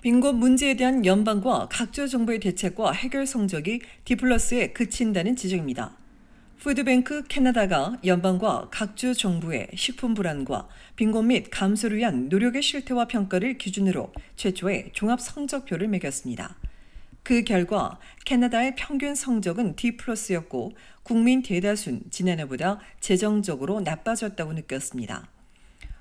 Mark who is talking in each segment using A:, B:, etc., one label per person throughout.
A: 빈곤 문제에 대한 연방과 각조 정부의 대책과 해결 성적이 디플러스에 그친다는 지적입니다. 푸드뱅크 캐나다가 연방과 각주 정부의 식품 불안과 빈곤 및 감소를 위한 노력의 실태와 평가를 기준으로 최초의 종합 성적표를 매겼습니다. 그 결과 캐나다의 평균 성적은 D 플러스였고 국민 대다수는 지난해보다 재정적으로 나빠졌다고 느꼈습니다.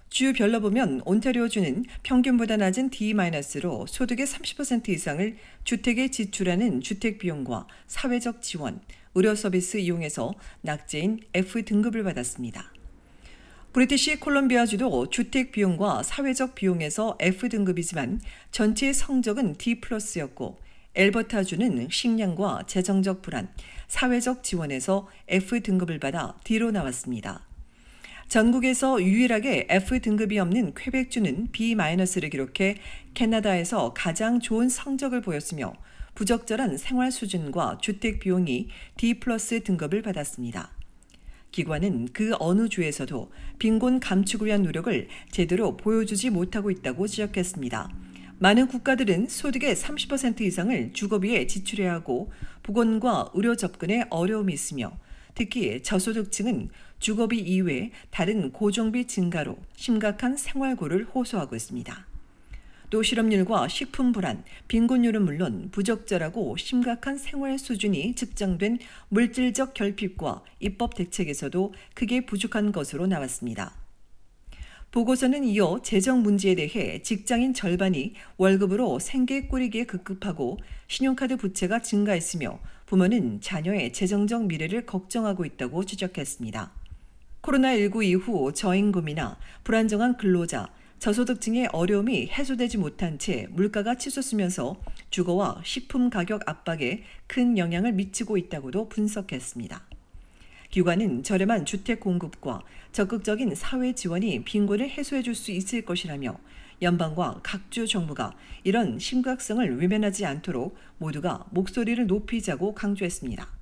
A: 주별로 보면 온타리오주는 평균보다 낮은 D-로 소득의 30% 이상을 주택에 지출하는 주택비용과 사회적 지원, 의료 서비스 이용에서 낙제인 F 등급을 받았습니다. 브리티시 콜롬비아주도 주택 비용과 사회적 비용에서 F 등급이지만 전체 성적은 D 플러스였고 엘버타주는 식량과 재정적 불안, 사회적 지원에서 F 등급을 받아 D로 나왔습니다. 전국에서 유일하게 F 등급이 없는 쾌백주는 B-를 기록해 캐나다에서 가장 좋은 성적을 보였으며 부적절한 생활 수준과 주택 비용이 D 플러스 등급을 받았습니다. 기관은 그 어느 주에서도 빈곤 감축을 위한 노력을 제대로 보여주지 못하고 있다고 지적했습니다. 많은 국가들은 소득의 30% 이상을 주거비에 지출해야 하고 보건과 의료 접근에 어려움이 있으며 특히 저소득층은 주거비 이외 다른 고정비 증가로 심각한 생활고를 호소하고 있습니다. 또 실업률과 식품 불안, 빈곤율은 물론 부적절하고 심각한 생활 수준이 측정된 물질적 결핍과 입법 대책에서도 크게 부족한 것으로 나왔습니다. 보고서는 이어 재정 문제에 대해 직장인 절반이 월급으로 생계 꾸리기에 급급하고 신용카드 부채가 증가했으며 부모는 자녀의 재정적 미래를 걱정하고 있다고 지적했습니다. 코로나19 이후 저임금이나 불안정한 근로자, 저소득층의 어려움이 해소되지 못한 채 물가가 치솟으면서 주거와 식품 가격 압박에 큰 영향을 미치고 있다고도 분석했습니다. 기관은 저렴한 주택 공급과 적극적인 사회 지원이 빈곤을 해소해 줄 수 있을 것이라며 연방과 각주 정부가 이런 심각성을 외면하지 않도록 모두가 목소리를 높이자고 강조했습니다.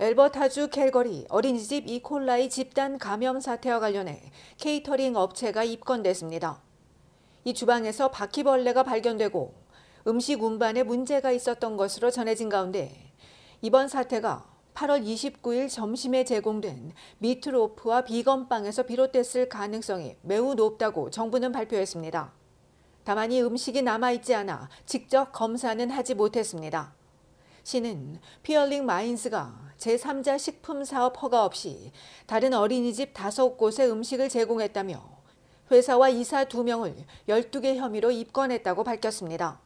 B: 엘버타주 캘거리 어린이집 이콜라이 집단 감염 사태와 관련해 케이터링 업체가 입건됐습니다. 이 주방에서 바퀴벌레가 발견되고 음식 운반에 문제가 있었던 것으로 전해진 가운데 이번 사태가 8월 29일 점심에 제공된 미트로프와 비건빵에서 비롯됐을 가능성이 매우 높다고 정부는 발표했습니다. 다만 이 음식이 남아있지 않아 직접 검사는 하지 못했습니다. 시는 피어링 마인스가 제3자 식품사업 허가 없이 다른 어린이집 5곳에 음식을 제공했다며 회사와 이사 2명을 12개 혐의로 입건했다고 밝혔습니다.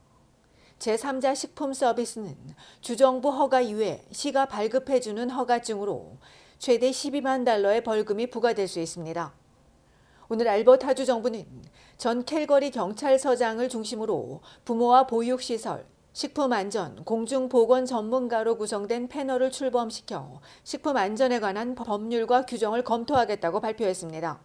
B: 제3자 식품 서비스는 주정부 허가 이외 시가 발급해주는 허가증으로 최대 12만 달러의 벌금이 부과될 수 있습니다. 오늘 알버타주 정부는 전 캘거리 경찰서장을 중심으로 부모와 보육시설, 식품안전, 공중보건 전문가로 구성된 패널을 출범시켜 식품안전에 관한 법률과 규정을 검토하겠다고 발표했습니다.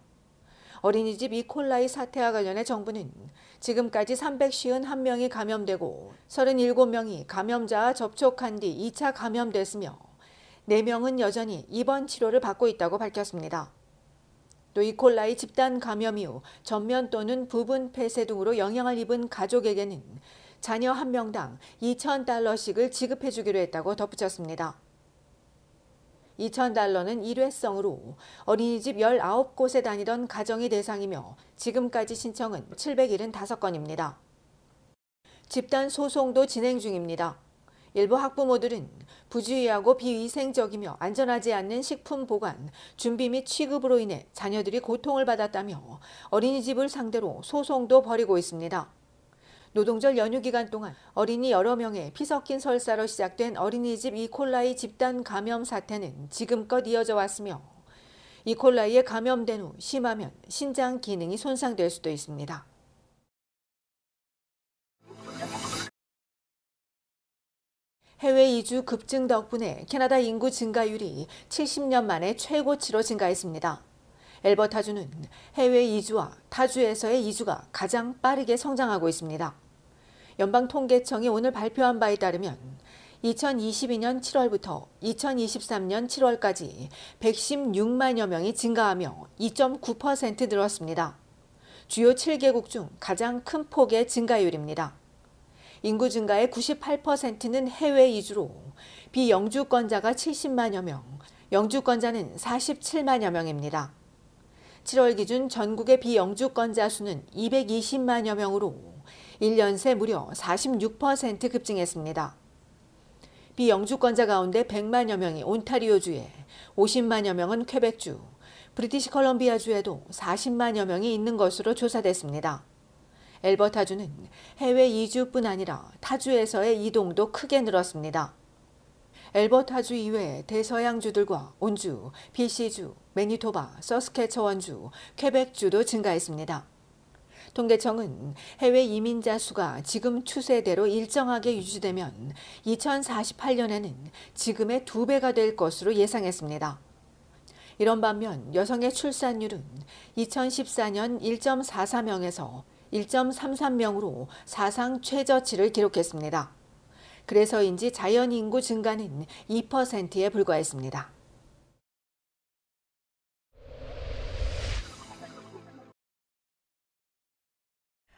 B: 어린이집 이콜라이 사태와 관련해 정부는 지금까지 351명이 감염되고 37명이 감염자와 접촉한 뒤 2차 감염됐으며 4명은 여전히 입원 치료를 받고 있다고 밝혔습니다. 또 이콜라이 집단 감염 이후 전면 또는 부분 폐쇄 등으로 영향을 입은 가족에게는 자녀 한명당 2,000달러씩을 지급해 주기로 했다고 덧붙였습니다. 2,000달러는 일회성으로 어린이집 19곳에 다니던 가정이 대상이며 지금까지 신청은 775건입니다. 집단 소송도 진행 중입니다. 일부 학부모들은 부주의하고 비위생적이며 안전하지 않는 식품 보관, 준비 및 취급으로 인해 자녀들이 고통을 받았다며 어린이집을 상대로 소송도 벌이고 있습니다. 노동절 연휴 기간 동안 어린이 여러 명의 피 섞인 설사로 시작된 어린이집 이콜라이 집단 감염 사태는 지금껏 이어져 왔으며 이콜라이에 감염된 후 심하면 신장 기능이 손상될 수도 있습니다. 해외 이주 급증 덕분에 캐나다 인구 증가율이 70년 만에 최고치로 증가했습니다. 엘버타주는 해외 이주와 타주에서의 이주가 가장 빠르게 성장하고 있습니다. 연방통계청이 오늘 발표한 바에 따르면 2022년 7월부터 2023년 7월까지 116만여 명이 증가하며 2.9% 늘었습니다. 주요 7개국 중 가장 큰 폭의 증가율입니다. 인구 증가의 98%는 해외 이주로 비영주권자가 70만여 명, 영주권자는 47만여 명입니다. 7월 기준 전국의 비영주권자 수는 220만여 명으로 1년 새 무려 46% 급증했습니다. 비영주권자 가운데 100만여 명이 온타리오주에, 50만여 명은 퀘벡주, 브리티시 컬럼비아주에도 40만여 명이 있는 것으로 조사됐습니다. 엘버타주는 해외 이주뿐 아니라 타주에서의 이동도 크게 늘었습니다. 엘버타주 이외 대서양주들과 온주, BC주, 매니토바, 서스케처원주, 퀘벡주도 증가했습니다. 통계청은 해외 이민자 수가 지금 추세대로 일정하게 유지되면 2048년에는 지금의 두배가될 것으로 예상했습니다. 이런 반면 여성의 출산율은 2014년 1.44명에서 1.33명으로 사상 최저치를 기록했습니다. 그래서인지 자연 인구 증가는 2%에 불과했습니다.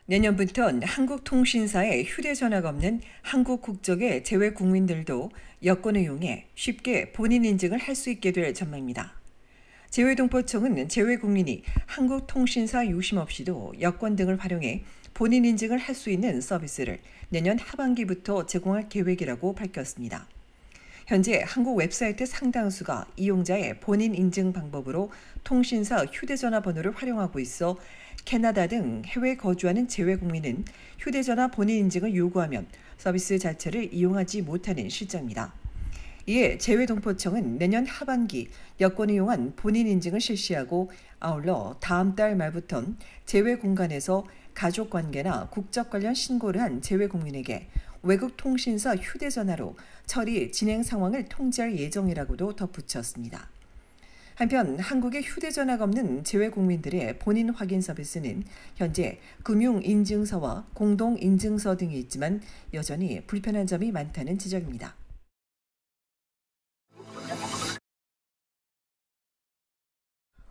A: 내년부터는한국통신사에 휴대전화가 없는 한국 국적의 제외 국민들도 여권을 이용해 쉽게 본인 인증을 할 수 있게 될 전망입니다. 재외동포청은 재외국민이 한국통신사 유심 없이도 여권 등을 활용해 본인 인증을 할 수 있는 서비스를 내년 하반기부터 제공할 계획이라고 밝혔습니다. 현재 한국 웹사이트 상당수가 이용자의 본인 인증 방법으로 통신사 휴대전화 번호를 활용하고 있어 캐나다 등 해외 거주하는 재외국민은 휴대전화 본인 인증을 요구하면 서비스 자체를 이용하지 못하는 실정입니다. 이에 재외동포청은 내년 하반기 여권 이용한 본인 인증을 실시하고 아울러 다음 달 말부턴 재외 공간에서 가족 관계나 국적 관련 신고를 한 재외 국민에게 외국 통신사 휴대전화로 처리 진행 상황을 통제할 예정이라고도 덧붙였습니다. 한편 한국에 휴대전화가 없는 제외국민들의 본인 확인 서비스는 현재 금융인증서와 공동인증서 등이 있지만 여전히 불편한 점이 많다는 지적입니다.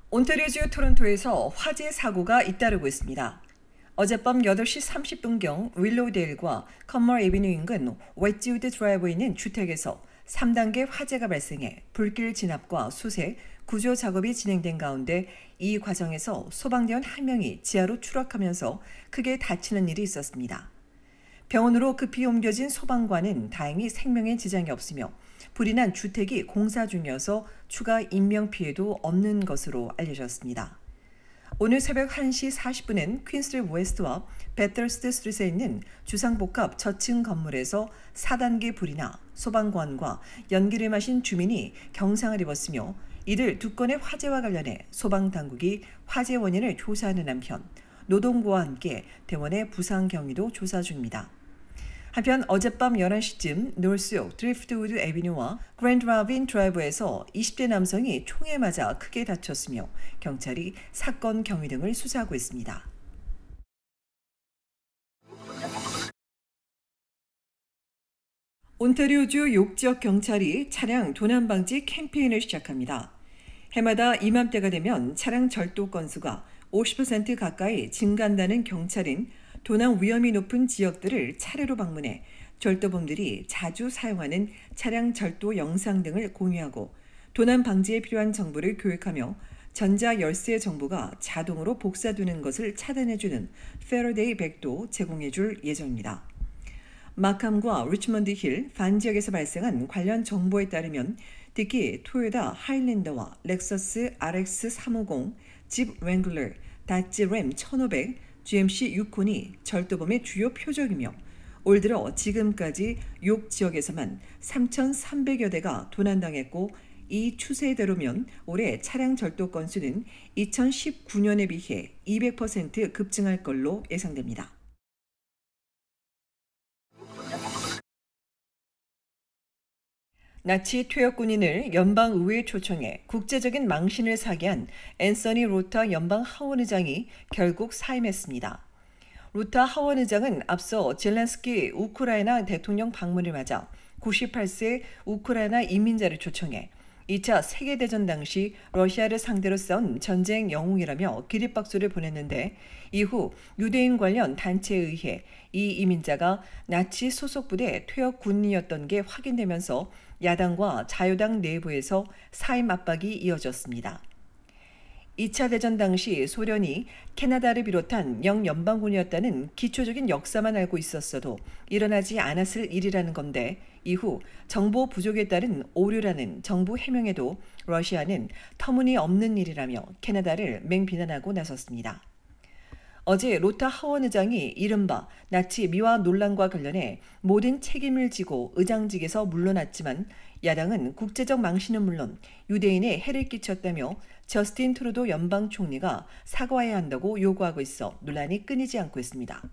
A: 온타리오주 토론토에서 화재 사고가 잇따르고 있습니다. 어젯밤 8시 30분경 윌로우데일과 컴머 에비뉴 인근 웨지우드 드라이브에 있는 주택에서 3단계 화재가 발생해 불길 진압과 수색, 구조 작업이 진행된 가운데 이 과정에서 소방대원 한 명이 지하로 추락하면서 크게 다치는 일이 있었습니다. 병원으로 급히 옮겨진 소방관은 다행히 생명에 지장이 없으며 불이 난 주택이 공사 중이어서 추가 인명피해도 없는 것으로 알려졌습니다. 오늘 새벽 1시 40분엔 퀸스리 웨스트와 베틀스트 스트릿에 있는 주상복합 저층 건물에서 4단계 불이 나 소방관과 연기를 마신 주민이 경상을 입었으며 이들 두 건의 화재와 관련해 소방당국이 화재 원인을 조사하는 한편 노동부와 함께 대원의 부상 경위도 조사 중입니다. 한편 어젯밤 11시쯤 놀스욕 드리프트우드 에비뉴와 그랜드 라빈 드라이브에서 20대 남성이 총에 맞아 크게 다쳤으며 경찰이 사건 경위 등을 수사하고 있습니다. 온타리오주 욕지역 경찰이 차량 도난 방지 캠페인을 시작합니다. 해마다 이맘때가 되면 차량 절도 건수가 50% 가까이 증가한다는 경찰은 도난 위험이 높은 지역들을 차례로 방문해 절도범들이 자주 사용하는 차량 절도 영상 등을 공유하고 도난 방지에 필요한 정보를 교육하며 전자 열쇠 정보가 자동으로 복사되는 것을 차단해주는 페러데이 백도 제공해줄 예정입니다. 마캄과 리치먼드 힐, 반 지역에서 발생한 관련 정보에 따르면 특히 토요다 하일랜더와 렉서스 RX 350, 집 웽글러, 다치 램 1500, GMC 6콘이 절도범의 주요 표적이며 올 들어 지금까지 6 지역에서만 3,300여 대가 도난당했고 이 추세대로면 올해 차량 절도 건수는 2019년에 비해 200% 급증할 걸로 예상됩니다. 나치 퇴역 군인을 연방의회에 초청해 국제적인 망신을 사게 한 앤서니 로타 연방 하원의장이 결국 사임했습니다. 로타 하원의장은 앞서 젤렌스키 우크라이나 대통령 방문을 맞아 98세 우크라이나 이민자를 초청해 2차 세계대전 당시 러시아를 상대로 싸 전쟁 영웅이라며 기립박수를 보냈는데 이후 유대인 관련 단체에 의해 이 이민자가 나치 소속 부대 퇴역 군인이었던 게 확인되면서 야당과 자유당 내부에서 사임 압박이 이어졌습니다. 2차 대전 당시 소련이 캐나다를 비롯한 영연방군이었다는 기초적인 역사만 알고 있었어도 일어나지 않았을 일이라는 건데 이후 정보 부족에 따른 오류라는 정부 해명에도 러시아는 터무니없는 일이라며 캐나다를 맹비난하고 나섰습니다. 어제 로타 하원 의장이 이른바 나치 미화 논란과 관련해 모든 책임을 지고 의장직에서 물러났지만 야당은 국제적 망신은 물론 유대인에 해를 끼쳤다며 저스틴 트루도 연방 총리가 사과해야 한다고 요구하고 있어 논란이 끊이지 않고 있습니다.